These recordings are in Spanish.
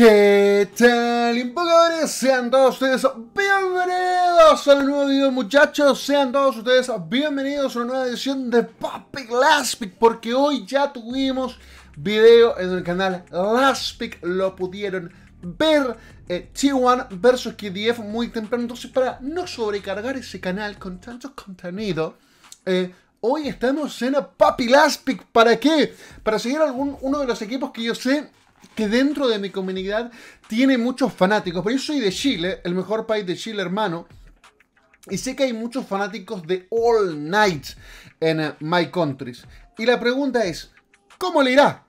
¿Qué tal, Invocadores? Sean todos ustedes bienvenidos a un nuevo video, muchachos. Sean todos ustedes bienvenidos a una nueva edición de Papi Laspic, porque hoy ya tuvimos video en el canal Laspic, lo pudieron ver. Eh, T1 vs KDF muy temprano. Entonces, para no sobrecargar ese canal con tanto contenido, eh, hoy estamos en Papi Laspic. ¿Para qué? Para seguir algún uno de los equipos que yo sé que dentro de mi comunidad tiene muchos fanáticos. Pero yo soy de Chile, el mejor país de Chile, hermano. Y sé que hay muchos fanáticos de All Night en eh, My Countries. Y la pregunta es, ¿cómo le irá?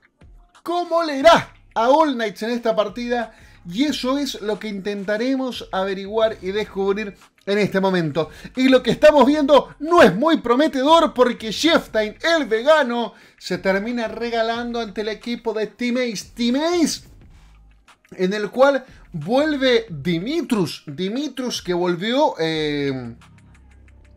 ¿Cómo le irá a All Knights en esta partida? Y eso es lo que intentaremos averiguar y descubrir en este momento. Y lo que estamos viendo no es muy prometedor porque Sheftain, el vegano, se termina regalando ante el equipo de Team Ace. Team Ace, en el cual vuelve Dimitrus. Dimitrus que volvió... Eh,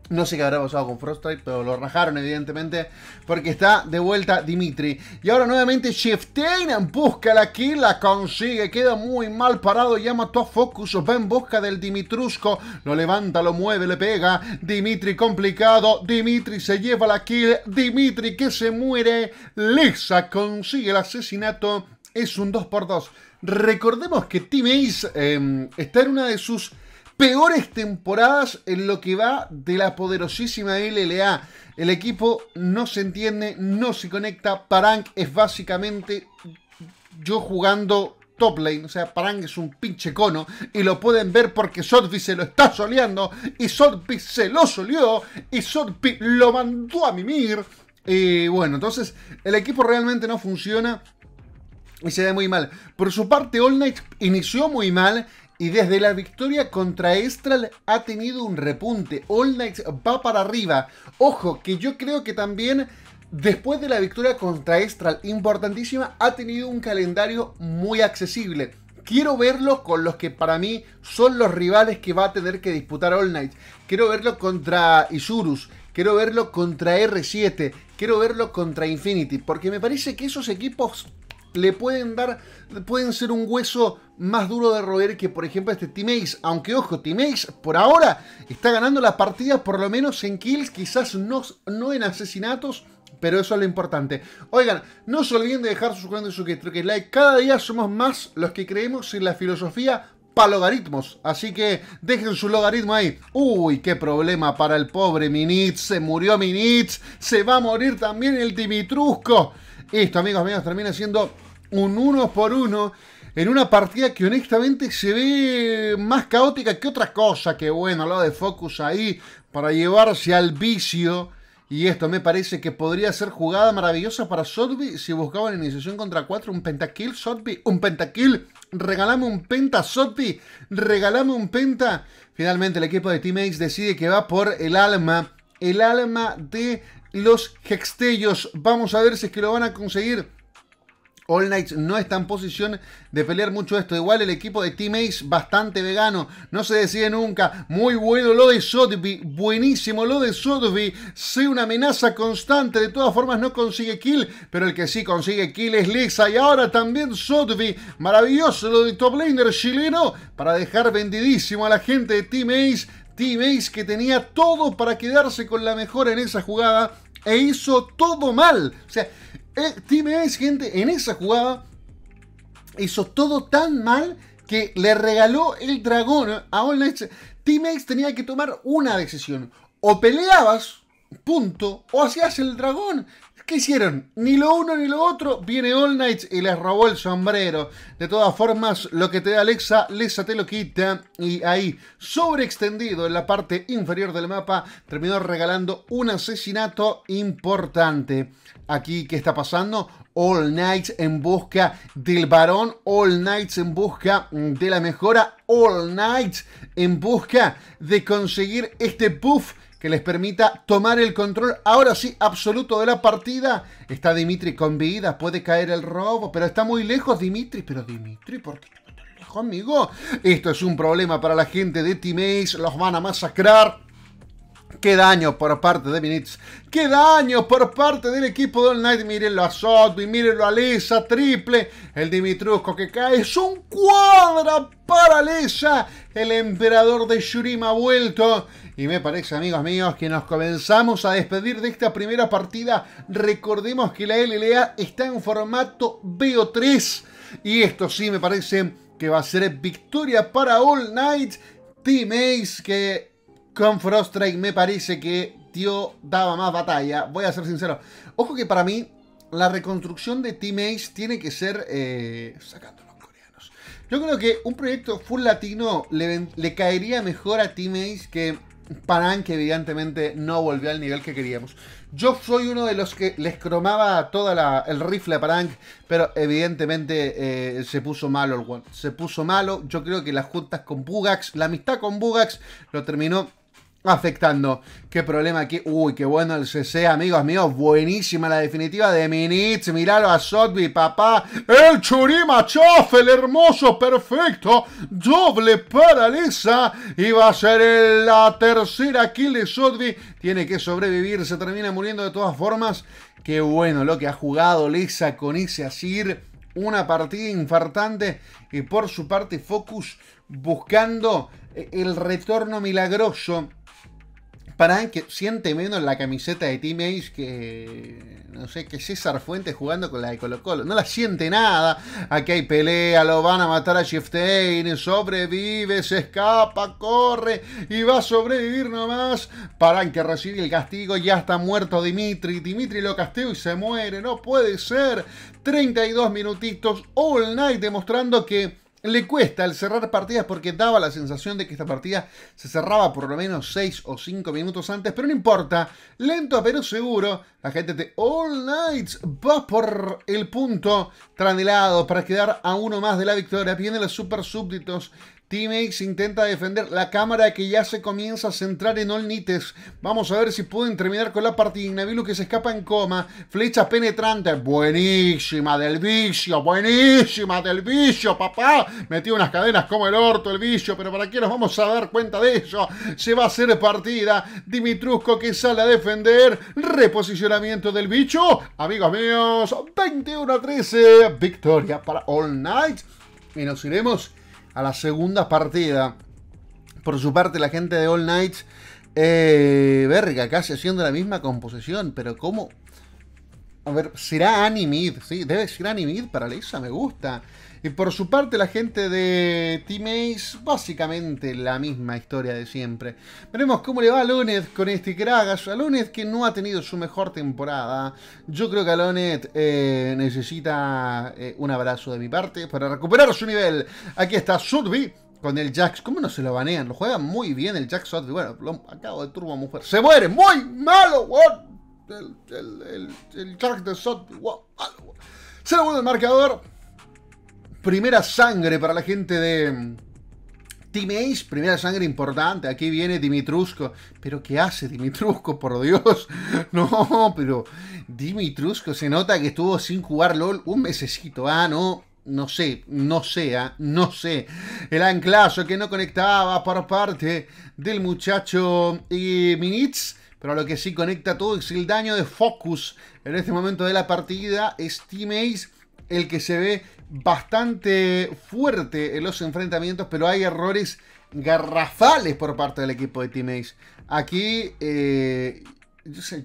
no sé qué habrá pasado con Frostrite, pero lo rajaron evidentemente porque está de vuelta Dimitri. Y ahora nuevamente Sheftain busca la kill, la consigue, queda muy mal parado, llama a Focus, va en busca del Dimitrusco, lo levanta, lo mueve, le pega. Dimitri complicado, Dimitri se lleva la kill, Dimitri que se muere, Lexa consigue el asesinato, es un 2x2. Recordemos que Team Ace em, está en una de sus peores temporadas en lo que va de la poderosísima LLA. El equipo no se entiende, no se conecta. Parang es básicamente yo jugando top lane. O sea, Parang es un pinche cono. Y lo pueden ver porque Sotby se lo está soleando. Y Sotby se lo solió. Y Sotby lo mandó a mimir. Y eh, bueno, entonces el equipo realmente no funciona. Y se ve muy mal. Por su parte, All Night inició muy mal y desde la victoria contra Estral ha tenido un repunte. All Knights va para arriba. Ojo, que yo creo que también después de la victoria contra Estral, importantísima, ha tenido un calendario muy accesible. Quiero verlo con los que para mí son los rivales que va a tener que disputar All Knights. Quiero verlo contra Isurus, quiero verlo contra R7, quiero verlo contra Infinity, porque me parece que esos equipos le pueden dar, pueden ser un hueso más duro de roer que por ejemplo este Team Ace. Aunque ojo, Team Ace por ahora está ganando la partida por lo menos en kills, quizás no, en asesinatos. Pero eso es lo importante. Oigan, no se olviden de dejar sus comentario y su que like. Cada día somos más los que creemos en la filosofía para logaritmos. Así que dejen su logaritmo ahí. Uy, qué problema para el pobre Minitz. Se murió Minitz. Se va a morir también el Dimitrusco. Esto, amigos míos, termina siendo un uno por uno en una partida que honestamente se ve más caótica que otra cosa. Que bueno, lado de Focus ahí para llevarse al vicio. Y esto me parece que podría ser jugada maravillosa para Sotby si buscaban iniciación contra 4. Un pentakill, Sotby, un pentakill. Regalame un penta, Sotby. Regalame un penta. Finalmente el equipo de Teammates decide que va por el alma. El alma de los Hextellos. Vamos a ver si es que lo van a conseguir. All Knights no está en posición de pelear mucho esto. Igual el equipo de Team Ace, bastante vegano, no se decide nunca. Muy bueno lo de Sotheby, buenísimo lo de Sotheby. Sí, una amenaza constante. De todas formas, no consigue kill, pero el que sí consigue kill es Lisa Y ahora también Sotheby, maravilloso lo de top chileno para dejar vendidísimo a la gente de Team Ace. Team Ace que tenía todo para quedarse con la mejora en esa jugada e hizo todo mal. O sea, eh, Team X gente, en esa jugada hizo todo tan mal que le regaló el dragón a All Knights. Team X tenía que tomar una decisión. O peleabas, punto, o hacías el dragón. ¿Qué hicieron? Ni lo uno ni lo otro. Viene All Knights y les robó el sombrero. De todas formas, lo que te da Alexa, Alexa te lo quita. Y ahí, sobreextendido en la parte inferior del mapa, terminó regalando un asesinato importante. Aquí, ¿qué está pasando? All Knights en busca del varón, All Knights en busca de la mejora, All Knights en busca de conseguir este buff que les permita tomar el control, ahora sí, absoluto de la partida. Está Dimitri con vida, puede caer el robo, pero está muy lejos Dimitri. Pero Dimitri, ¿por qué está tan lejos, amigo? Esto es un problema para la gente de Team Ace. los van a masacrar. Qué daño por parte de Minitz! Qué daño por parte del equipo de All Night. Mírenlo a Sotby, y mírenlo a Lisa. Triple. El Dimitrusco que cae. Es un cuadra para Lisa. El emperador de Shurima ha vuelto. Y me parece, amigos míos, que nos comenzamos a despedir de esta primera partida. Recordemos que la LLA está en formato BO3. Y esto sí me parece que va a ser victoria para All Night. Team Ace que con Froststrike me parece que tío daba más batalla. Voy a ser sincero. Ojo que para mí la reconstrucción de Team tiene que ser... Eh, sacando los coreanos. Yo creo que un proyecto full latino le, caería mejor a Team que Parank, que evidentemente no volvió al nivel que queríamos. Yo soy uno de los que les cromaba todo el rifle a Parank, pero evidentemente eh, se puso malo el one. Se puso malo. Yo creo que las juntas con Bugax, la amistad con Bugax, lo terminó afectando. Qué problema aquí. Uy, qué bueno el CC, amigos míos. Buenísima la definitiva de Minich. Miralo a Sotby, papá. El churima chofe, el hermoso, perfecto. Doble para Lisa Y va a ser la tercera kill de Sotby. Tiene que sobrevivir. Se termina muriendo de todas formas. Qué bueno lo que ha jugado Lisa con ese Asir. Una partida infartante. Y por su parte, Focus buscando eh, el retorno milagroso Parán que siente menos la camiseta de Team Age que, no sé, que César Fuentes jugando con la de Colo Colo. No la siente nada. Aquí hay pelea, lo van a matar a Shiftain, sobrevive, se escapa, corre y va a sobrevivir nomás. Parán que recibe el castigo, ya está muerto Dimitri. Dimitri lo castiga y se muere, no puede ser. 32 minutitos, all night demostrando que le cuesta el cerrar partidas porque daba la sensación de que esta partida se cerraba por lo menos 6 o 5 minutos antes, pero no importa, lento pero seguro, la gente de All Knights va por el punto tranelado para quedar a uno más de la victoria, vienen los super súbditos Team intenta defender la cámara que ya se comienza a centrar en Olnites. Vamos a ver si pueden terminar con la partida. Ignabilu que se escapa en coma. Flecha penetrante. Buenísima del vicio. Buenísima del vicio, papá. Metió unas cadenas como el orto, el vicio. Pero ¿para qué nos vamos a dar cuenta de ello? Se va a hacer partida. Dimitrusco que sale a defender. Reposicionamiento del bicho. Amigos míos, 21 a 13. Victoria para All Night. Y nos iremos a la segunda partida. Por su parte, la gente de All Knights, eh, verga, casi haciendo la misma composición, pero ¿cómo? A ver, será Animid, sí, debe ser Animid para Lisa? me gusta. Y por su parte, la gente de Team Ace, básicamente la misma historia de siempre. Veremos cómo le va a Lunes con este Kragas. A Lunes que no ha tenido su mejor temporada. Yo creo que a eh, necesita eh, un abrazo de mi parte para recuperar su nivel. Aquí está Sudby con el Jax. ¿Cómo no se lo banean? Lo juega muy bien el Jax Sudby. Bueno, acabo de turbo mujer. ¡Se muere! ¡Muy malo! el, el, el, de Sot. marcador. Primera sangre para la gente de mm, Team Ace. Primera sangre importante. Aquí viene Dimitrusco. Pero ¿qué hace Dimitrusco? Por Dios. No, pero Dimitrusco se nota que estuvo sin jugar LOL un mesecito. Ah, no no sé, no sea, ah, no sé. El anclazo que no conectaba por parte del muchacho eh, Minitz. Pero lo que sí conecta todo es el daño de Focus. En este momento de la partida es Team Ace el que se ve bastante fuerte en los enfrentamientos, pero hay errores garrafales por parte del equipo de Team Ace. Aquí yo, eh,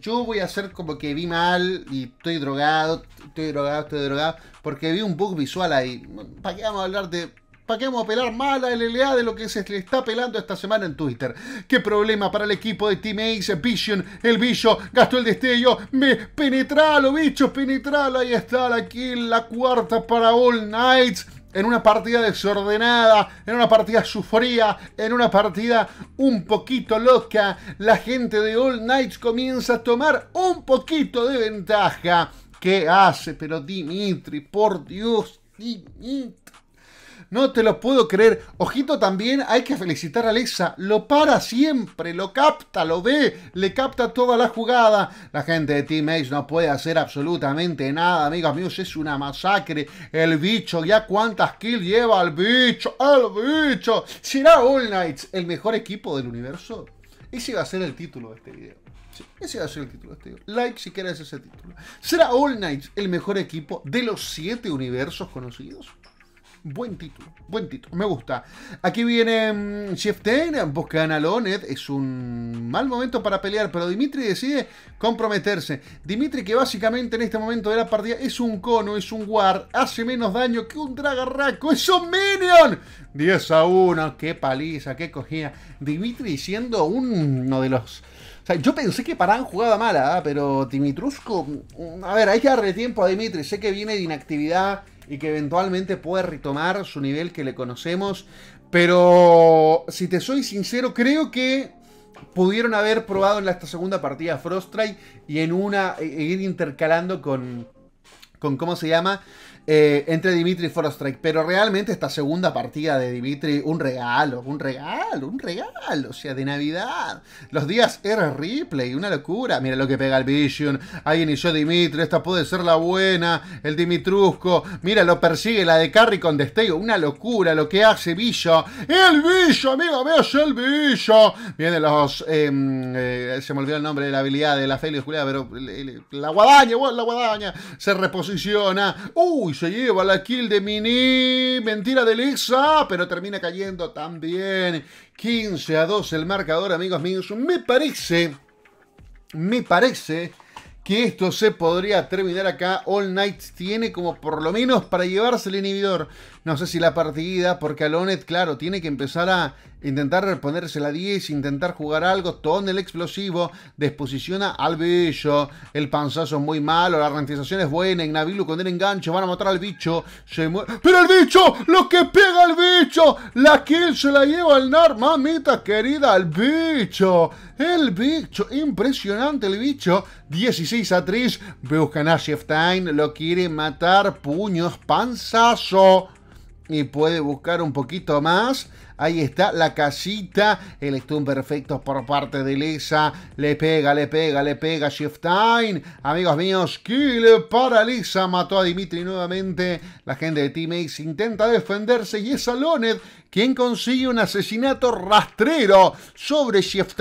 yo, voy a hacer como que vi mal y estoy drogado, estoy drogado, estoy drogado, porque vi un bug visual ahí. ¿Para qué vamos a hablar de ¿Para qué vamos a pelar mal a LLA de lo que se le está pelando esta semana en Twitter? ¿Qué problema para el equipo de Team Ace, Vision, el bicho, gastó el destello, me penetralo, bicho, penetralo, ahí está la en la cuarta para All Knights en una partida desordenada, en una partida sufría, en una partida un poquito loca, la gente de All Knights comienza a tomar un poquito de ventaja. ¿Qué hace? Pero Dimitri, por Dios, Dimitri. No te lo puedo creer. Ojito también, hay que felicitar a Alexa. Lo para siempre, lo capta, lo ve, le capta toda la jugada. La gente de Team Ace no puede hacer absolutamente nada, amigos míos. Es una masacre. El bicho, ya cuántas kills lleva el bicho, el bicho. ¿Será All Knights el mejor equipo del universo? Ese va a ser el título de este video. ese va a ser el título de este video. Like si quieres ese título. ¿Será All Knights el mejor equipo de los siete universos conocidos? Buen título, buen título, me gusta. Aquí viene Chef mm, Ten, buscan a Es un mal momento para pelear, pero Dimitri decide comprometerse. Dimitri, que básicamente en este momento de la partida es un cono, es un guard. hace menos daño que un dragarraco, es un minion. 10 a 1, qué paliza, qué cogía. Dimitri siendo uno de los O sea, yo pensé que Parán jugada mala, ¿ah? pero Dimitrusco. Mm, a ver, hay que darle tiempo a Dimitri. Sé que viene de inactividad y que eventualmente pueda retomar su nivel que le conocemos. Pero si te soy sincero, creo que pudieron haber probado en esta segunda partida Frostray y en una e, e ir intercalando con, con cómo se llama eh, entre Dimitri y Strike, Pero realmente esta segunda partida de Dimitri, un regalo, un regalo, un regalo, o sea, de Navidad. Los días era replay, una locura. Mira lo que pega el Vision. Ahí inició Dimitri, esta puede ser la buena. El Dimitrusco, mira, lo persigue la de Carry con destello, una locura lo que hace Villo. ¡El Villo, amigo! veo el Villo! Vienen los. Em, eh, se me olvidó el nombre de la habilidad de la Felix Julia, pero la guadaña, la guadaña se reposiciona. ¡Uy! se lleva la kill de Mini. Mentira de Lisa, pero termina cayendo también. 15 a 2 el marcador, amigos míos. Me parece, me parece que esto se podría terminar acá. All Night tiene como por lo menos para llevarse el inhibidor no sé si la partida, porque Alonet, claro, tiene que empezar a intentar ponerse la 10, intentar jugar algo, con el explosivo, desposiciona al bello, el panzazo es muy malo, la ralentización es buena, Ignabilu con el engancho, van a matar al bicho, se muere, pero el bicho, lo que pega al bicho, la kill se la lleva al NAR, mamita querida, al bicho, el bicho, impresionante el bicho, 16 a 3, buscan a lo quiere matar, puños, panzazo y puede buscar un poquito más. Ahí está la casita, el stun perfecto por parte de Lisa. Le pega, le pega, le pega Shift Amigos míos, kill para Lisa. Mató a Dimitri nuevamente. La gente de Team Ace intenta defenderse y es Alonet quien consigue un asesinato rastrero sobre Shift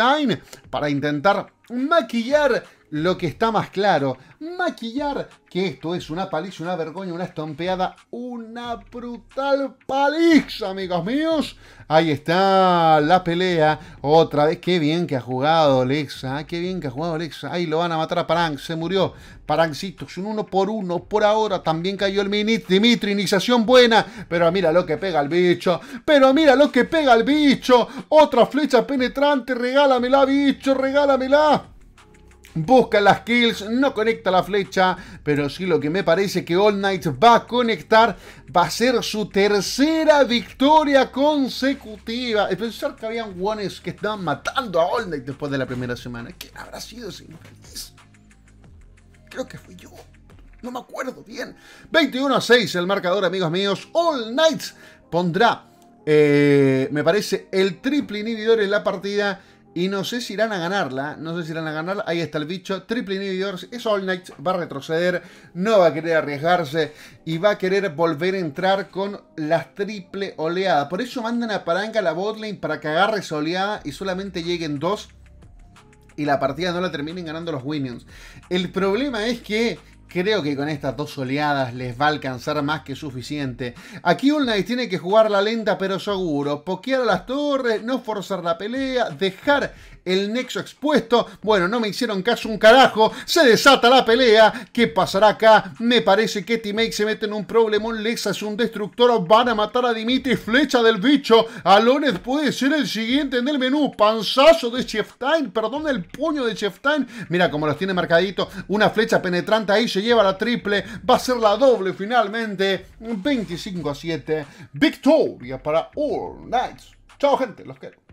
para intentar maquillar lo que está más claro. Maquillar que esto es una paliza, una vergüenza, una estompeada, una brutal paliza, amigos míos. Ahí está la pelea. Otra vez, qué bien que ha jugado Alexa. qué bien que ha jugado Alexa. Ahí lo van a matar a Parang, se murió. es un uno por uno, por ahora también cayó el mini Dimitri, iniciación buena. Pero mira lo que pega el bicho, pero mira lo que pega el bicho. Otra flecha penetrante, regálamela, bicho, regálamela. Busca las kills, no conecta la flecha, pero sí lo que me parece que All Knight va a conectar, va a ser su tercera victoria consecutiva. Es pensar que habían ones que estaban matando a All Knight después de la primera semana. ¿Quién habrá sido ese Creo que fui yo. No me acuerdo bien. 21 a 6 el marcador, amigos míos. All Knights pondrá, eh, me parece, el triple inhibidor en la partida y no sé si irán a ganarla, no sé si irán a ganarla. Ahí está el bicho, Triple New es All Knights, va a retroceder, no va a querer arriesgarse y va a querer volver a entrar con las triple oleada. Por eso mandan a Paranga la botlane para que agarre esa oleada y solamente lleguen dos y la partida no la terminen ganando los Winions. El problema es que Creo que con estas dos oleadas les va a alcanzar más que suficiente. Aquí All tiene que jugar la lenta pero seguro, pokear las torres, no forzar la pelea, dejar el nexo expuesto. Bueno, no me hicieron caso un carajo. Se desata la pelea. ¿Qué pasará acá? Me parece que T-Make se mete en un problemón. Lex es un destructor. Van a matar a Dimitri. Flecha del bicho. Alones puede ser el siguiente en el menú. Panzazo de Cheftain. Perdón, el puño de Cheftain. Mira cómo los tiene marcadito. Una flecha penetrante ahí se lleva la triple. Va a ser la doble finalmente. 25 a 7. Victoria para All Knights. Chao gente, los quiero.